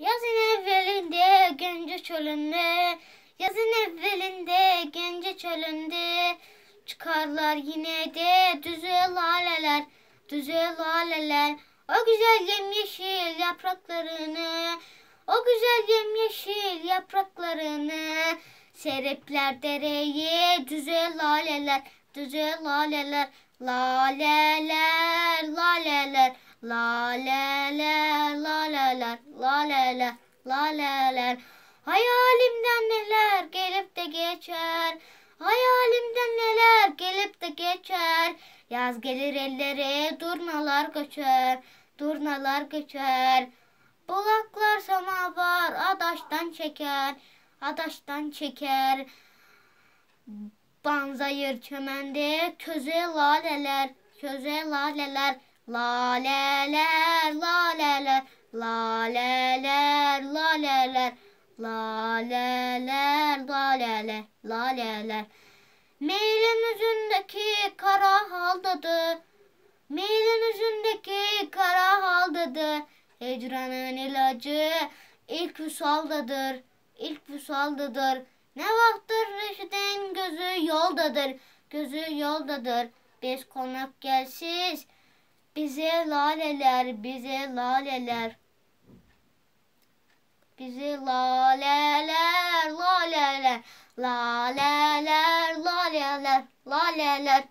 Yazın evvelinde gence çölünde Yazın evvelinde gence çölünde Çıkarlar yine de düze laleler Düze laleler O güzel yemyeşil yapraklarını O güzel yemyeşil yapraklarını Serepler dereye düze laleler Düze laleler Laleler laleler Laleler laleler laleler, laleler, laleler. Hayalimden neler gelip de geçer. Hayalimden neler gelip de geçer. Yaz gelir ellere durnalar kaçar, durnalar kaçar. Bulaklar var adaştan çeker, adaştan çeker. Banzayır çömende köze laleler, köze laleler, laleler, laleler. Laleler, laleler, laleler, laleler, laleler. Meyilin üzündeki kara haldadı. Meyilin üzündeki kara haldadı. Hecranın ilacı ilk vüsaldadır. ilk vüsaldadır. Ne vaktir? reşidin gözü yoldadır. Gözü yoldadır. Biz konak gelsiz. Bize laleler, bize laleler. Bize laleler, laleler, laleler, laleler, laleler. laleler.